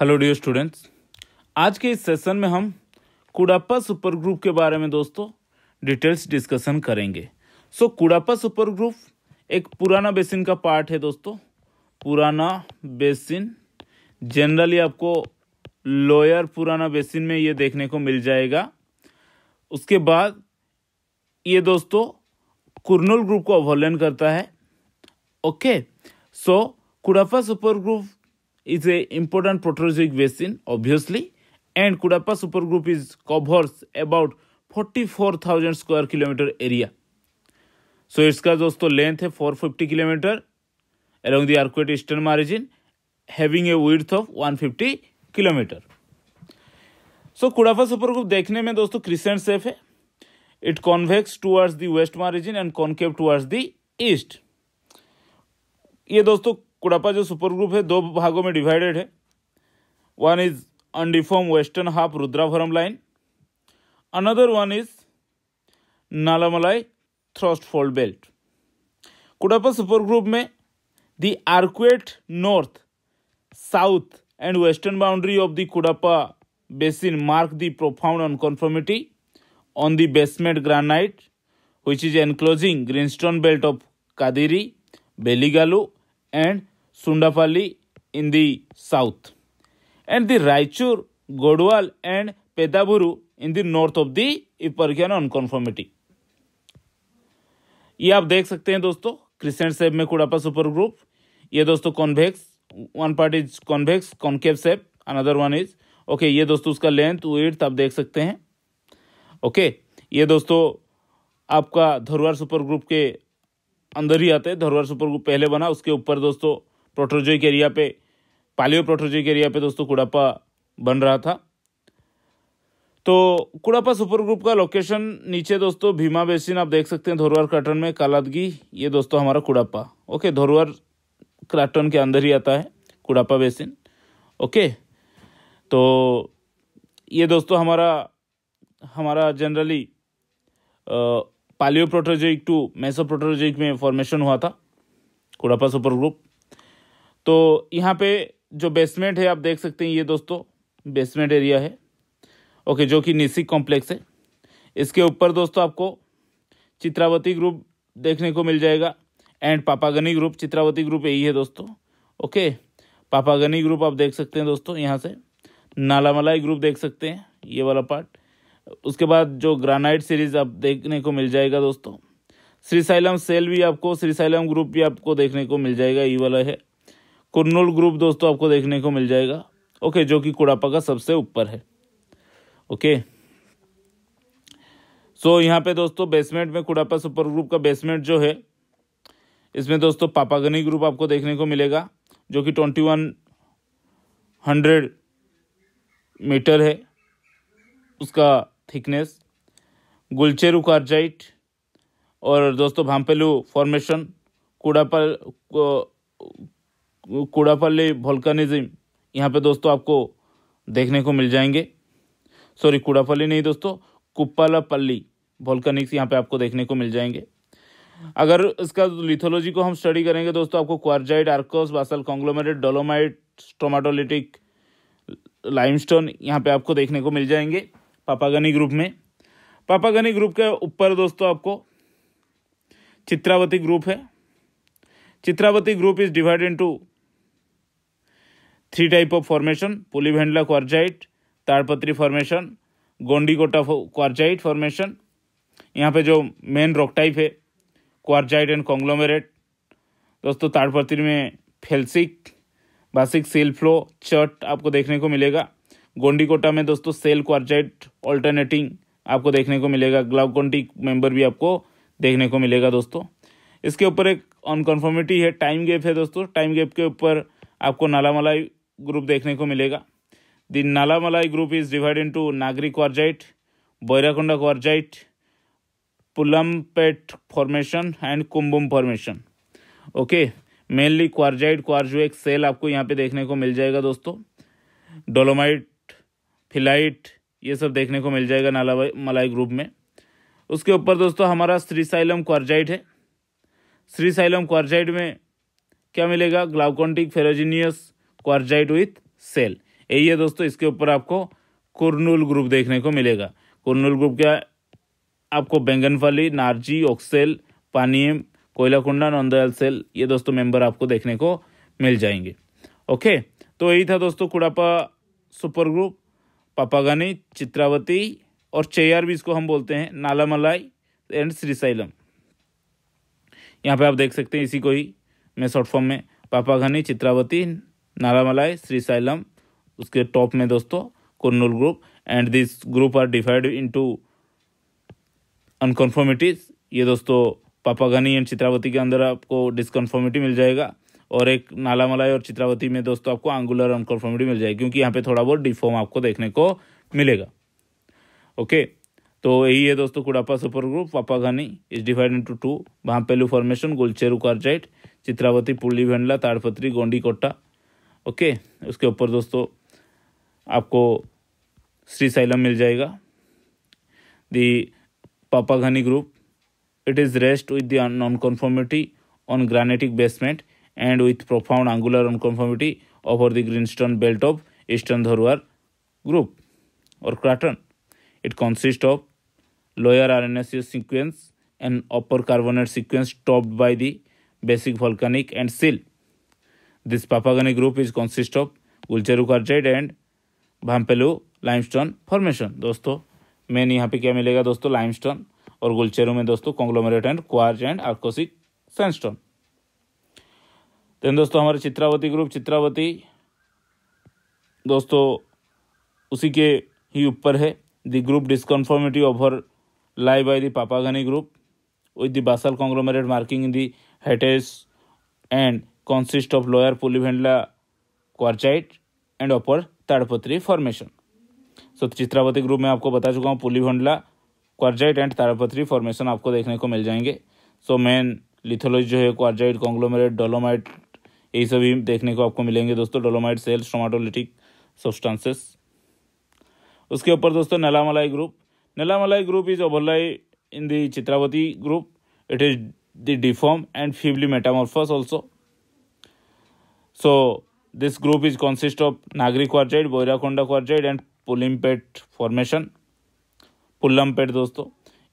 Hello dear students आज के इस सेशन में हम कुड़ापा सुपर ग्रुप के बारे में दोस्तों डिटेल्स डिस्कशन करेंगे so so, Cuddapah super group एक पुराना बेसिन का पार्ट है दोस्तों पुराना बेसिन जनरली आपको लोअर पुराना बेसिन में ये देखने को मिल जाएगा उसके बाद ये दोस्तों कुरनुल ग्रुप को अवहलन करता है okay so so, Cuddapah super group is a important proterozoic basin obviously and Kudappa supergroup is covers about 44,000 square kilometer area. So its ka dosto length hai 450 km along the arctic eastern margin having a width of 150 km so Cuddapah supergroup dekhne mein dosto crescent shape hai it convex towards the west margin and concave towards the east ये दोस्तों कुड़ापा जो super group है दो भागों में divided है one is undeformed western half Rudravaram line another one is Nallamalai thrust fold belt Cuddapah super group में the arcuate north south and western boundary of the Cuddapah basin mark the profound unconformity on the basement granite हुई is enclosing green stone belt of Kadiri Veligallu and Sundafali in the south, and the Raichur, Godwal, and Pedaburu in the north of the Ipargian unconformity. ये आप देख सकते हैं दोस्तों crescent सेप में Cuddapah super group ये दोस्तों convex one part is convex concave shape another one is okay ये दोस्तों उसका लेंथ वेथ आप देख सकते हैं ओके okay, ये दोस्तों आपका धरवार सुपर ग्रुप के अंदर ही आते हैं धरवार सुपर ग्रुप पहले बना उसके ऊपर दोस्तों के एरिया पे पालियो के एरिया पे दोस्तों कुड़ापा बन रहा था तो कुड़ापा सुपर ग्रुप का लोकेशन नीचे दोस्तों भीमा बेसिन आप देख सकते हैं धोरवार क्राटन में कालादगी ये दोस्तों हमारा कुड़ापा ओके धोरवार क्राटन के अंदर ही आता है कुड़ापा बेसिन ओके तो ये दोस्तों हमारा हमारा generally palaeoproterozoic to mesoproterozoic में फॉर्मेशन हुआ था कुड़ापा सुपर ग्रुप तो यहाँ पे जो बेसमेंट है आप देख सकते हैं ये दोस्तों बेसमेंट एरिया है ओके जो कि निसिक कॉम्प्लेक्स है इसके ऊपर दोस्तों आपको चित्रावती ग्रुप देखने को मिल जाएगा and Papaghni group Chitravati group यही है दोस्तों ओके पापागनी ग्रुप आप देख सकते हैं दोस्तों यहाँ से नालामलाई ग्रुप देख सकते हैं ये वाला पार्ट उसके बाद जो ग्रानाइट सीरीज आप देखने को मिल जाएगा दोस्तों श्रीसाइलम सेल भी आपको श्रीसाइलम ग्रुप भी आपको देखने को मिल जाएगा ये वाला है कुरनूल ग्रुप दोस्तों आपको देखने को मिल जाएगा ओके जो कि कुड़ापा का सबसे ऊपर है ओके सो यहाँ पे दोस्तों बेसमेंट में कुड़ापा सुपर ग्रुप का बेसमेंट जो है इसमें दोस्तों पापागनी ग्रुप आपको देखने को मिलेगा जो कि ट्वेंटी वन हंड्रेड मीटर है उसका थिकनेस गुलचेरू कार्जाइट और दोस्तों भांपेलू फॉर्मेशन कूड़ापा कूड़ापल्ली वोल्कनिज्म यहाँ पे दोस्तों आपको देखने को मिल जाएंगे सॉरी कूड़ापल्ली नहीं दोस्तों कुप्पालापल्ली वोल्कनिक्स यहाँ पे आपको देखने को मिल जाएंगे अगर इसका लिथोलॉजी को हम स्टडी करेंगे दोस्तों आपको quartzite arkose basal conglomerate dolomite stromatolitic limestone यहाँ पे आपको देखने को मिल जाएंगे पापागनी ग्रुप में पापागनी ग्रुप के ऊपर दोस्तों आपको चित्रावती ग्रुप है Chitravati group is divided into three type of formation Pulivendla quartzite Tadpatri formation Gandi quartzite formation यहाँ पे जो मेन रॉक टाइप है क्वारजाइट एंड कॉन्ग्लोमेरेट दोस्तों ताड़पत्री में felsic basic shale flow chert आपको देखने को मिलेगा गोंडीकोटा में दोस्तों सेल क्वारजाइट ऑल्टरनेटिंग आपको देखने को मिलेगा ग्लाउकोन्टिक मेंबर भी आपको देखने को मिलेगा दोस्तों इसके ऊपर एक अनकन्फर्मिटी है टाइम गैप है दोस्तों टाइम गैप के ऊपर आपको नाला मलाई ग्रुप देखने को मिलेगा the Nallamalai group is into Nagari quartzite Bairenkonda quartzite Pullampet formation and Cumbum formation okay mainly quartzite एक सेल आपको यहाँ पे देखने को मिल जाएगा दोस्तों डोलोमाइट फिलाइट ये सब देखने को मिल जाएगा नाला मलाई ग्रुप में उसके ऊपर दोस्तों हमारा श्रीसाइलम क्वारजाइट है श्रीसाइलम क्वारजाइट में क्या मिलेगा glauconitic ferruginous quartzite with shale यही है दोस्तों इसके ऊपर आपको कुरनूल ग्रुप देखने को मिलेगा कुरनूल ग्रुप क्या आपको बैंगनफली नारजी ऑक्सेल पानीम कोयला कुंडा नंदयाल सेल ये दोस्तों मेंबर आपको देखने को मिल जाएंगे ओके तो यही था दोस्तों कुड़ापा सुपर ग्रुप पापागानी चित्रावती और चेयर भी इसको हम बोलते हैं नाला मलाई एंड श्रीसैलम यहाँ पे आप देख सकते हैं इसी को ही मैं शॉर्ट फॉर्म में पापागानी चित्रावती नालामलाई श्री साइलम उसके टॉप में दोस्तों Kurnool group and this group are divide into unconformities ये दोस्तों पापागनी एंड चित्रावती के अंदर आपको डिसकन्फर्मिटी मिल जाएगा और एक नालामलाई और चित्रावती में दोस्तों आपको आंगुलर अनकन्फर्मिटी मिल जाएगी क्योंकि यहाँ पे थोड़ा बहुत डिफॉर्म आपको देखने को मिलेगा ओके तो यही है दोस्तों कुड़ापा सुपर ग्रुप घनी इज डिवाइड इंटू टू पेलू formation Gulcheru quartzite Chitravati Pulivendla Tadpatri Gandikota okay उसके ऊपर दोस्तों आपको श्री साइलम मिल जाएगा the Papaghani group it is rest with the non on granitic basement and with profound angular unconformity over the green stone belt of eastern Dharwar group और craton it consist of lower R N S sequence and upper carbonate sequence top by the basic volcanic and silk This Papagani group is consist of Ulcheru Karjade and Bhampelu limestone formation दोस्तों main यहाँ पे क्या मिलेगा दोस्तों limestone और गुलचेरू में दोस्तों conglomerate and quartz and arkosic sandstone then दोस्तों हमारे चित्रावती ग्रुप चित्रावती दोस्तों उसी के ही ऊपर है the group disconformity over lie by the Papaghani group with the basal conglomerate marking in the हेटेस and consist of lower polyvendula quartzite and upper Tadpatri formation so Chitravati group में आपको बता चुका हूँ Pulivendla quartzite and Tadpatri formation आपको देखने को मिल जाएंगे सो मेन लिथोलॉजी जो है क्वारजाइट कॉन्ग्लोमेरेट डोलोमाइट यही सभी देखने को आपको मिलेंगे दोस्तों डोलोमाइट सेल्स स्टोमाटोलिटिक सब्सटांसेस उसके ऊपर दोस्तों Nallamalai group Nallamalai group is overlying the Chitravati group it is the deform and feebly metamorphose also So this group is consist of Nagri quartzite, Boirakonda quartzite and Pullampet formation पेट दोस्तों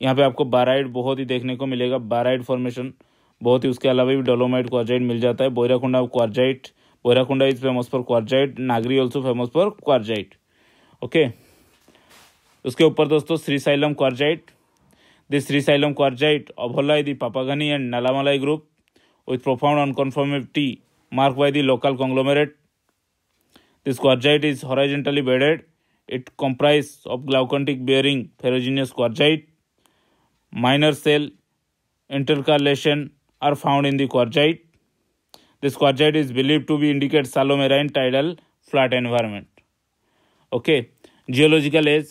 यहाँ पे आपको बाराइड बहुत ही देखने को मिलेगा बाराइड फॉर्मेशन बहुत ही उसके अलावा भी डोलोमाइट क्वारजाइट मिल जाता है Bairenkonda quartzite Bairenkonda is famous for quartzite Nagari also famous for quartzite okay उसके ऊपर दोस्तों Srisailam quartzite this Srisailam quartzite overlie the Papaghani and Nallamalai group with profound unconformity marked by the local conglomerate. This quartzite is horizontally bedded. It comprises of glauconitic bearing ferruginous quartzite. Minor cell intercalation are found in the quartzite. This quartzite is believed to be indicate shallow marine tidal flat environment. Okay, geological age.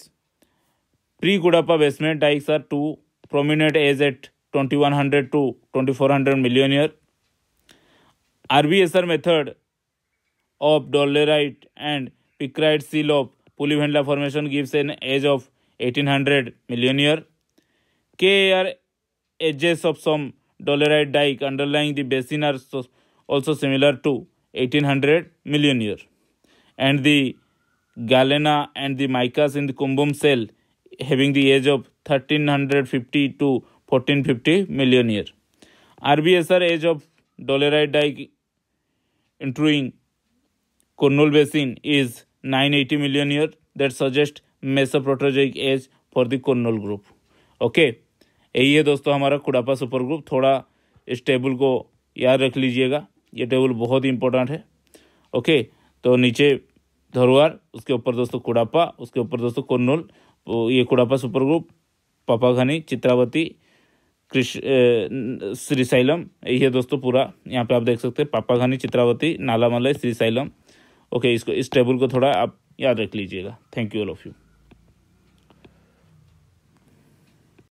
Pre-Kudapa basement dikes are two prominent age at 2100 to 2400 million year. RBSR method of dolerite and picrite seal of Pulivendla formation gives an age of 1800 million year. K are edges of some dolerite dike underlying the basin are so, also similar to 1800 million year. And the galena and the micas in the kumbum cell having the age of 1350 to 1450 million year. RBSR age of dolerite dike basin is Basin is 980 million year that suggest Mesoproterozoic age for the Cornwall group. Okay okay, यही है दोस्तों हमारा कुड़ापा super group थोड़ा इस table को याद रख लीजिएगा ये टेबल बहुत ही इंपॉर्टेंट है ओके okay, तो नीचे धरोहर उसके ऊपर दोस्तों कुड़ापा उसके ऊपर दोस्तों कोन्नोल ये कुड़ापा सुपर ग्रुप घनी चित्रावती कृष्ण श्रीशैलम ये दोस्तों पूरा यहाँ पे आप देख सकते हैं पापाघानी चित्रावती नालामलय श्रीशैलम ओके इसको इस टेबल को थोड़ा आप याद रख लीजिएगा thank you all of you